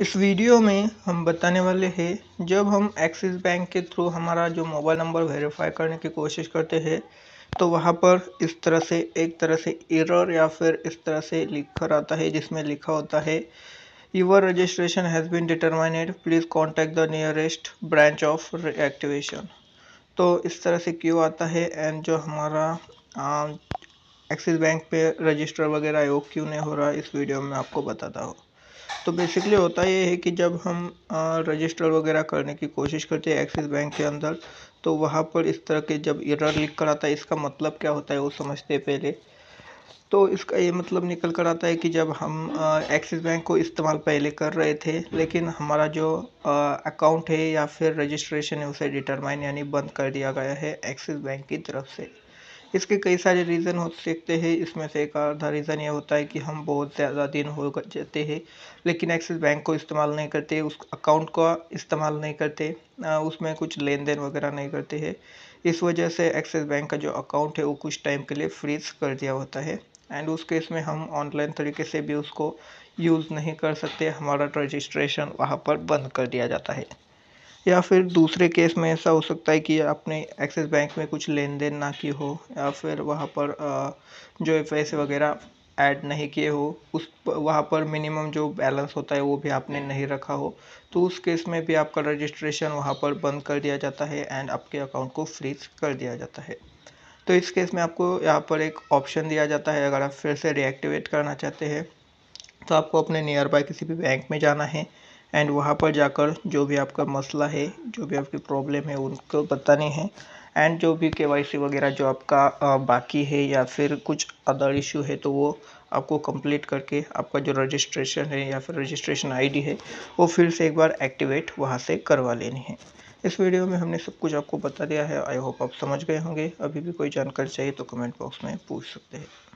इस वीडियो में हम बताने वाले हैं जब हम एक्सिस बैंक के थ्रू हमारा जो मोबाइल नंबर वेरीफाई करने की कोशिश करते हैं तो वहाँ पर इस तरह से एक तरह से एरर या फिर इस तरह से लिख कर आता है जिसमें लिखा होता है your registration has been determined please contact the nearest branch of activation तो इस तरह से क्यों आता है एंड जो हमारा एक्सिस बैंक पे रजिस्टर वगैरह वो क्यों नहीं हो रहा इस वीडियो में आपको बताता हूँ तो बेसिकली होता ये है कि जब हम रजिस्टर वगैरह करने की कोशिश करते हैं एक्सिस बैंक के अंदर तो वहाँ पर इस तरह के जब एरर लिख कर आता है इसका मतलब क्या होता है वो समझते पहले तो इसका ये मतलब निकल कर आता है कि जब हम एक्सिस बैंक को इस्तेमाल पहले कर रहे थे लेकिन हमारा जो अकाउंट है या फिर रजिस्ट्रेशन है उसे डिटरमाइन यानी बंद कर दिया गया है एक्सिस बैंक की तरफ से इसके कई सारे रीज़न हो सकते हैं इसमें से एक आधा रीज़न ये होता है कि हम बहुत ज़्यादा दिन हो जाते हैं लेकिन एक्सिस बैंक को इस्तेमाल नहीं करते उस अकाउंट का इस्तेमाल नहीं करते उसमें कुछ लेन देन वगैरह नहीं करते हैं इस वजह से एक्सिस बैंक का जो अकाउंट है वो कुछ टाइम के लिए फ्रीज कर दिया होता है एंड उस केस में हम ऑनलाइन तरीके से भी उसको यूज़ नहीं कर सकते हमारा रजिस्ट्रेशन वहाँ पर बंद कर दिया जाता है या फिर दूसरे केस में ऐसा हो सकता है कि आपने एक्सिस बैंक में कुछ लेन देन ना की हो या फिर वहाँ पर जो है पैसे वगैरह ऐड नहीं किए हो उस वहाँ पर मिनिमम जो बैलेंस होता है वो भी आपने नहीं रखा हो तो उस केस में भी आपका रजिस्ट्रेशन वहाँ पर बंद कर दिया जाता है एंड आपके अकाउंट को फ्रीज कर दिया जाता है तो इस केस में आपको यहाँ पर एक ऑप्शन दिया जाता है अगर आप फिर से रिएक्टिवेट करना चाहते हैं तो आपको अपने नियर बाय किसी भी बैंक में जाना है एंड वहाँ पर जाकर जो भी आपका मसला है जो भी आपकी प्रॉब्लम है उनको बताने हैं एंड जो भी के वगैरह जो आपका बाकी है या फिर कुछ अदर इशू है तो वो आपको कंप्लीट करके आपका जो रजिस्ट्रेशन है या फिर रजिस्ट्रेशन आईडी है वो फिर से एक बार एक्टिवेट वहाँ से करवा लेनी है इस वीडियो में हमने सब कुछ आपको बता दिया है आई होप आप समझ गए होंगे अभी भी कोई जानकारी चाहिए तो कमेंट बॉक्स में पूछ सकते हैं